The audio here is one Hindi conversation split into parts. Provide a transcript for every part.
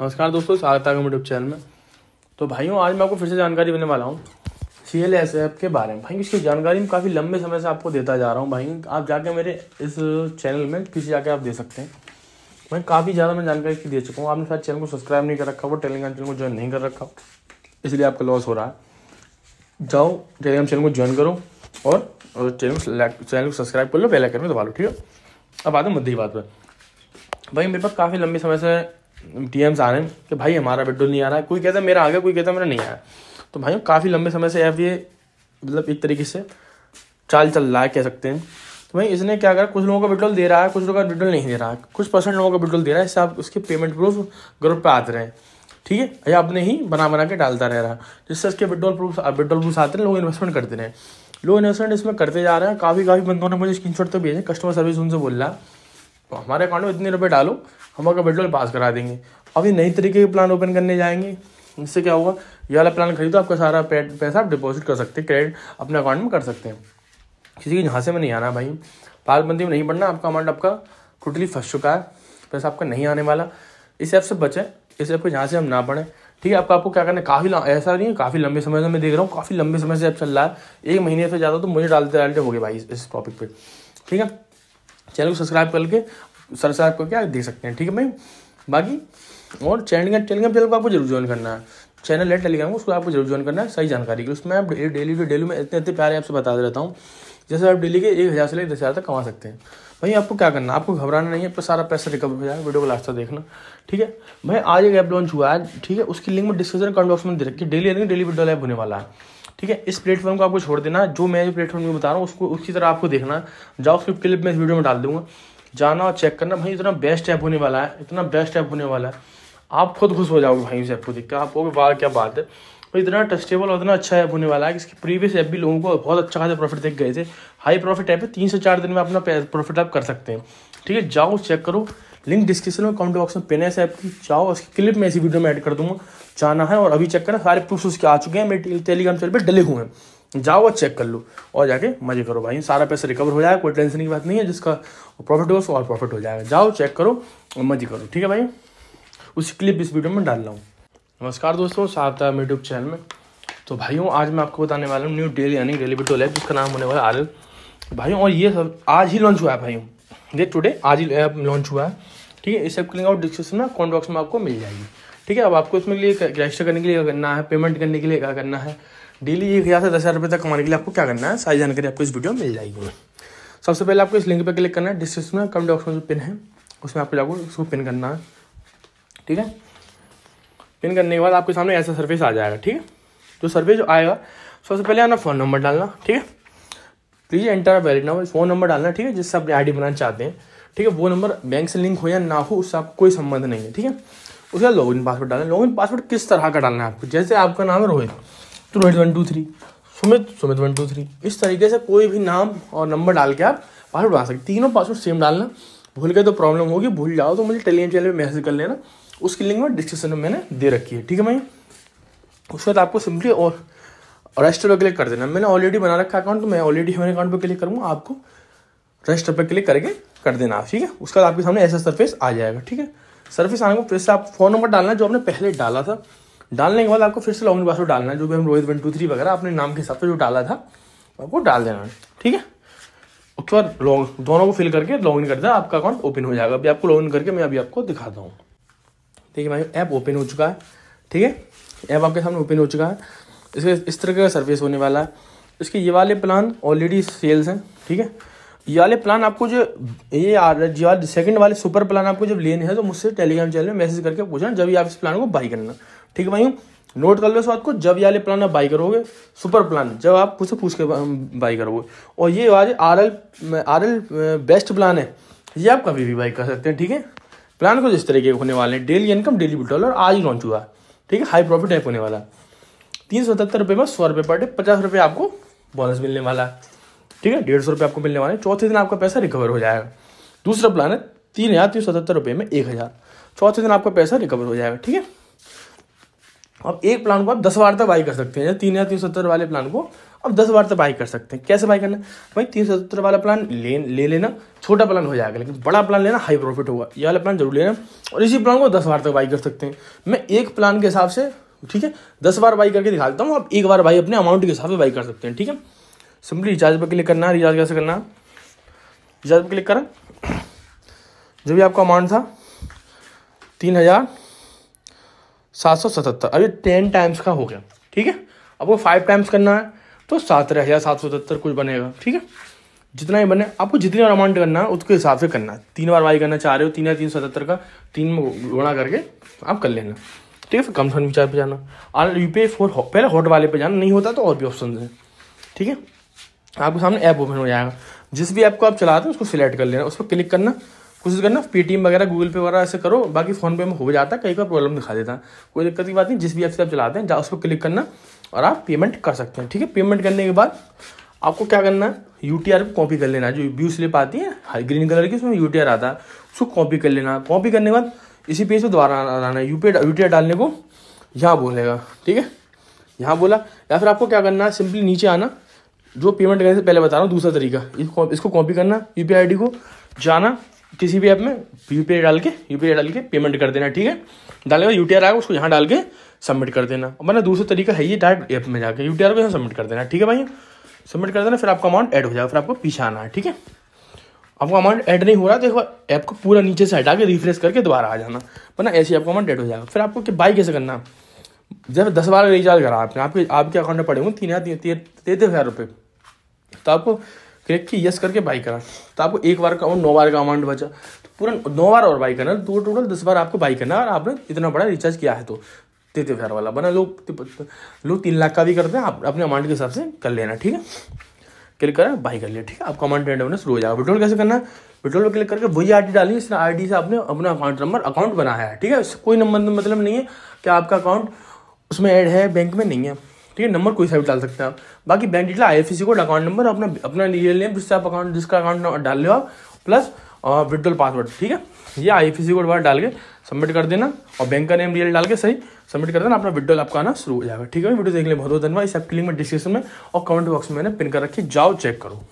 नमस्कार दोस्तों स्वागत है यूट्यूब चैनल में तो भाइयों आज मैं आपको फिर से जानकारी देने वाला हूँ सी एल एस एप के बारे में भाई इसकी जानकारी मैं काफ़ी लंबे समय से आपको देता जा रहा हूँ भाई आप जाके मेरे इस चैनल में पीछे जाके आप दे सकते हैं भाई काफ़ी ज़्यादा मैं जानकारी इसकी दे चुका हूँ आपने शायद चैनल को सब्सक्राइब नहीं कर रखा वो टेलीग्राम चैनल को ज्वाइन नहीं कर रखा इसलिए आपका लॉस हो रहा है जाओ टेलीग्राम चैनल को ज्वाइन करो और चैनल चैनल को सब्सक्राइब कर लो पहले आइकन दबा लो ठीक है अब आते हैं मुद्दे की बात पर भाई मेरे पास काफ़ी लंबे समय से डीएम्स आ रहे हैं कि भाई हमारा बिड्डुल नहीं आ रहा है कोई कहता है मेरा आ गया कोई कहता है मेरा नहीं आया तो भाई काफ़ी लंबे समय से ऐप ये मतलब एक तरीके से चाल चल रहा है कह सकते हैं तो भाई इसने क्या करा कुछ लोगों को बिड्डुल दे रहा है कुछ लोगों का बिड्डुल नहीं दे रहा है कुछ परसेंट लोगों को बिड्डुल दे रहा है इससे आप उसके पेमेंट प्रूफ ग्रुप पर आते रहे ठीक है या अपने ही बना बना के डालता रह रहा है जिससे इसके विड्रॉल प्रूफ विड्रॉल प्रूफ आते हैं लोग इन्वेस्टमेंट करते रहे लोग इन्वेस्टमेंट इसमें करते जा रहे हैं काफ़ी काफ़ी बंदों ने मुझे स्क्रीन तो भेजे कस्टमर सर्विस उनसे बोल रहा है तो हमारे अकाउंट में इतने रुपये डालो हम आपका पेट्रोल पास करा देंगे अब ये नई तरीके के प्लान ओपन करने जाएंगे इससे क्या होगा ये वाला प्लान खरीदो आपका सारा पैसा आप डिपॉजिट कर सकते हैं क्रेडिट अपने अकाउंट में कर सकते हैं किसी के झांसे में नहीं आना भाई पालबंदी में नहीं पड़ना आपका अमाउंट आपका टोटली फंस चुका है पैसा आपका नहीं आने वाला इस ऐप से बचें इस ऐप को जहाँ से हम ना पड़ें ठीक है आपको आपको क्या करना है काफ़ी ऐसा नहीं है काफ़ी लंबे समय से मैं देख रहा हूँ काफ़ी लंबे समय से ऐप चल रहा है एक महीने से ज़्यादा तो मुझे डालते डालते हो गए भाई इस टॉपिक पर ठीक है चैनल को सब्सक्राइब करके सब्सक्राइब करके आप देख सकते हैं ठीक है भाई बाकी और चैनल टेलीग्राम चैनल को आपको जरूर ज्वाइन करना है चैनल है टेलीग्राम को उसको आपको जरूर ज्वाइन करना है सही जानकारी के उसमें आप डेली टू डेली में इतने इतने प्यारे आपसे बता रहता हूँ जैसे आप डेली के एक हज़ार से लेकर दस हज़ार तक कमा सकते हैं भाई आपको क्या करना आपको घबराना नहीं है पर सारा पैसा रिकवर हो जाएगा वीडियो को लास्ट तक देखना ठीक है भाई आज एक ऐप लॉन्च हुआ है ठीक है उसकी लिंक में डिस्क्रिप्शन कमेंट बॉक्स में दे रखी डेली डेली वीडियो लाइव होने वाला है ठीक है इस प्लेटफॉर्म को आपको छोड़ देना जो मैं जो प्लेटफॉर्म में बता रहा हूँ उसको उसकी तरह आपको देखना जाओ उसकी क्लिप मैं वीडियो में डाल दूंगा जाना और चेक करना भाई इतना बेस्ट ऐप होने वाला है इतना बेस्ट ऐप होने वाला है आप खुद खुश हो जाओगे भाई उस ऐप को देख कर आप कहोगे बाहर क्या बात है इतना ट्रस्टेबल और इतना अच्छा ऐप होने वाला है कि इसके प्रीवियस ऐप भी लोगों को बहुत अच्छा खासा प्रॉफिट देख गए थे हाई प्रॉफिट ऐप है तीन से चार दिन में अपना प्रॉफिट आप कर सकते हैं ठीक है जाओ चेक करो लिंक डिस्क्रिप्शन में कमेंट बॉक्स में पेन ऐसे ऐप की चाहो उसकी क्लिप में इसी वीडियो में ऐड कर दूंगा जाना है और अभी चेक करना सारे प्रूफ उसके आ चुके हैं मेरे टेलीग्राम चैनल पर डले हुए हैं जाओ और चेक कर लो और जाके मजे करो भाई सारा पैसा रिकवर हो जाएगा कोई टेंशन की बात नहीं है जिसका प्रॉफिट हो उसको और प्रॉफिट हो जाएगा जाओ चेक करो और मजे करो ठीक है भाई उस क्लिप इस वीडियो में डाल रहा हूँ नमस्कार दोस्तों साहब था यूट्यूब चैनल में तो भाइयों आज मैं आपको बताने वाला हूँ न्यू डेली यानी डेली बिटो लैब जिसका नाम होने वाला आर भाइयों और ये सब आज ही लॉन्च हुआ है भाइयों टू टुडे आज ही ऐप लॉन्च हुआ है ठीक है इस ऐप के लिंक और डिस्क्रिप्शन में कॉन्ट बॉक्स में आपको मिल जाएगी ठीक है अब आपको इसमें लिए रजिस्टर करने के लिए करना है पेमेंट करने के लिए क्या करना है डेली एक हज़ार से दस हज़ार रुपये तक कमाने के लिए आपको क्या करना है सारी जानकारी आपको इस वीडियो में मिल जाएगी सबसे पहले आपको इस लिंक पर क्लिक करना है डिस्क्रिप्शन में कमेंट बॉक्स में जो पिन है उसमें आपको जाकर उसको पिन करना है ठीक है पिन करने के बाद आपके सामने ऐसा सर्विस आ जाएगा ठीक है जो सर्विस जो आएगा सबसे पहले आना फ़ोन नंबर डालना ठीक है please enter valid number phone number डालना ठीक है जिससे आप आई बनाना चाहते हैं ठीक है वो नंबर बैंक से लिंक हो या ना हो उससे आपको कोई संबंध नहीं है ठीक है उसके बाद लॉगिन पासवर्ड डालना लॉगिन पासवर्ड किस तरह का डालना है आपको जैसे आपका नाम है रोहित तो Rohit one two three Sumit Sumit one two three इस तरीके से कोई भी नाम और नंबर डाल के आप पासवर्ड बना सकते तीनों पासवर्ड सेम डालना भूल गए तो प्रॉब्लम होगी भूल जाओ तो मुझे टेलीग्राम चैनल पर मैसेज कर लेना उसकी लिंक में डिस्क्रिप्शन में मैंने दे रखी है ठीक है भाई उसके बाद आपको सिंपली और और रजिस्टर पर क्लिक कर देना मैंने ऑलरेडी बना रखा अकाउंट तो मैं ऑलरेडी हमारे अकाउंट पर क्लिक करूँगा आपको रजिस्टर पर क्लिक करके कर देना ठीक है उसके बाद आपके सामने ऐसा सर्फेस आ जाएगा ठीक है सर्फेस आने को फिर से आप फ़ोन नंबर डालना जो आपने पहले डाला था डालने के बाद आपको फिर से लॉन्ग पासवर्ड डालना है जो भी हम रोहित वन टू थ्री वगैरह अपने नाम के हिसाब से जो डाला था आपको डाल देना ठीक है उसके बाद लॉन्ग दोनों को फिल करके लॉग इन कर देना आपका अकाउंट ओपन हो जाएगा अभी आपको लॉग इन करके मैं अभी आपको दिखाता हूँ देखिए भाई ऐप ओपन हो चुका है ठीक है ऐप आपके सामने ओपन हो चुका है इसके इस तरह का सर्विस होने वाला है इसके ये वाले प्लान ऑलरेडी सेल्स हैं ठीक है ये वाले प्लान आपको जो ये आ रहा है सेकंड वाले सुपर प्लान आपको जब लेने हैं तो मुझसे टेलीग्राम चैनल में मैसेज करके पूछना जब ये आप इस प्लान को बाई करना ठीक है भाई नोट कर लो इस बात को जब ये वाले प्लान आप बाई करोगे सुपर प्लान जब आप मुझसे पूछ के बाई करोगे और ये आज R L R L best plan है ये आप कभी भी बाई कर सकते हैं ठीक है प्लान को जिस तरीके के होने वाले हैं डेली इनकम डेली बुटॉल और आज ही लॉन्च हुआ है ठीक है हाई प्रॉफिट टाइप होने वाला है तीन सौ सतहत्तर रुपये में सौ रुपये पर डे पचास रुपये आपको बोनस मिलने वाला है ठीक है डेढ़ सौ रुपये आपको मिलने वाला है चौथे दिन आपका पैसा रिकवर हो जाएगा दूसरा प्लान है तीन हज़ार तीन सौ सतहत्तर रुपये में एक हज़ार चौथे दिन आपका पैसा रिकवर हो जाएगा ठीक है अब एक प्लान को आप दस बार तक बाई कर सकते हैं तीन हज़ार तीन सौ सत्तर वाले प्लान को आप दस बार तक बाई कर सकते हैं कैसे बाई करना भाई तीन सौ सत्तर वाला प्लान ले ले लेना छोटा प्लान हो जाएगा लेकिन बड़ा प्लान लेना हाई प्रॉफिट होगा ये वाला प्लान जरूर लेना और इसी प्लान को दस बार तक बाई कर सकते हैं मैं एक प्लान के हिसाब से ठीक है दस बार बाई करके दिखा देता हूँ आप एक बार बाई अपने अमाउंट के हिसाब से बाई कर सकते हैं ठीक है सिंपली रिचार्ज पर क्लिक करना है रिचार्ज कैसे करना रिचार्ज पर क्लिक करें जो भी आपका अमाउंट था तीन हज़ार सात सौ सतहत्तर अभी टेन टाइम्स का हो गया ठीक है अब वो फाइव टाइम्स करना है तो सात हज़ार सात सौ सतहत्तर कुछ बनेगा ठीक है जितना ही बने आपको जितनी बार अमाउंट करना है उसके हिसाब से करना है तीन बार बाई करना चाह रहे हो तीन या तीन सौ सतहत्तर का तीन में गुणा करके आप कर लेना ठीक है फिर कन्फर्म विचार पे जाना आर यू पी फोर पहले हॉट वाले पे जाना नहीं होता तो और भी ऑप्शन हैं ठीक है आपके सामने ऐप ओपन हो जाएगा जिस भी ऐप को आप चलाते हैं उसको सिलेक्ट कर लेना उस पर क्लिक करना कोशिश करना पेटीएम वगैरह गूगल पे वगैरह ऐसे करो बाकी फ़ोन पे में हो जाता है कई बार प्रॉब्लम दिखा देता है कोई दिक्कत की बात नहीं जिस भी ऐप से आप चलाते हैं उस पर क्लिक करना और आप पेमेंट कर सकते हैं ठीक है पेमेंट करने के बाद आपको क्या करना है यू टी आर कॉपी कर लेना जो व्यू स्लिप आती है ग्रीन कलर की उसमें यू टी आर आता है उसको कॉपी कर लेना कॉपी करने के बाद इसी पेज पर दोबारा आना है यूपीआई यूटीआई डालने को यहाँ बोलेगा ठीक है यहाँ बोला या फिर आपको क्या करना है सिंपली नीचे आना जो पेमेंट करने से पहले बता रहा हूँ दूसरा तरीका इसको इसको कॉपी करना यू पी को जाना किसी भी ऐप में यू डाल के यू डाल के पेमेंट कर देना ठीक है डालने यू टी यू आएगा उसको यहाँ डाल के सबमिट कर देना और मैंने दूसरा तरीका है ये डायरेक्ट ऐप में जाकर यू टी को यहाँ सबमिट कर देना ठीक है भाई सबमिट कर देना फिर आपका अमाउंट ऐड हो जाएगा फिर आपको पीछे आना है ठीक है आपको अमाउंट ऐड नहीं हो रहा देखो एक बार ऐप को पूरा नीचे से हटा के रिफ्रेश करके दोबारा आ जाना वरना ऐसे आपका अमाउंट ऐड हो जाएगा फिर आपको कि बाई कैसे करना जब दस बार रिचार्ज करा आपने आपके आपके अकाउंट में पड़े हुए तीन हज़ार तैतीस हज़ार रुपये तो आपको क्लिक की यस करके बाई करा तो आपको एक बार का और नौ बार का अमाउंट बचा तो पूरा नौ बार और बाई करना तो टोटल दस बार आपको बाई करना और आपने इतना बड़ा रिचार्ज किया है तो तैतीस हज़ार वाला बना लोग लोग तीन लाख का भी करते हैं आप अपने अमाउंट के हिसाब से कर लेना ठीक है क्लिक करें बाई कर लिया ठीक है आपका अमाउंट एंड शुरू हो जाएगा विड्रोल कैसे करना विड्रोल पर क्लिक करके वही आई डी डाली जिस आई से आपने अपना अकाउंट नंबर अकाउंट बनाया है ठीक है कोई नंबर मतलब नहीं है कि आपका अकाउंट उसमें ऐड है बैंक में नहीं है ठीक है नंबर कोई सा भी डाल सकते हैं आप बाकी bank detail I F C code account number अपना अपना ले जिससे आप अकाउंट जिसका अकाउंट डाल लो आप प्लस और विड्रोल पासवर्ड ठीक है ये आई एफ कोड डाल के सबमिट कर देना और बैंक का नेम रियल डाल के सही सबमिट कर देना अपना विड्रोल आपका आना शुरू हो जाएगा ठीक है वीडियो देखने बहुत बहुत धन्यवाद इस ऐप लिंक में डिस्क्रिप्शन में और कमेंट बॉक्स में मैंने पिन कर रखी जाओ चेक करो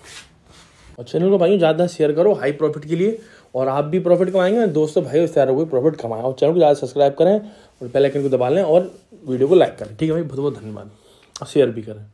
और चैनल को भाइयों ज़्यादा शेयर करो हाई प्रॉफिट के लिए और आप भी प्रॉफिट कमाएंगे दोस्तों भाई तैयार हो गए प्रॉफिट कमाएं और चैनल को ज़्यादा सब्सक्राइब करें और पहले कैन को दबा लें और वीडियो को लाइक करें ठीक है भाई बहुत बहुत धन्यवाद और शेयर भी करें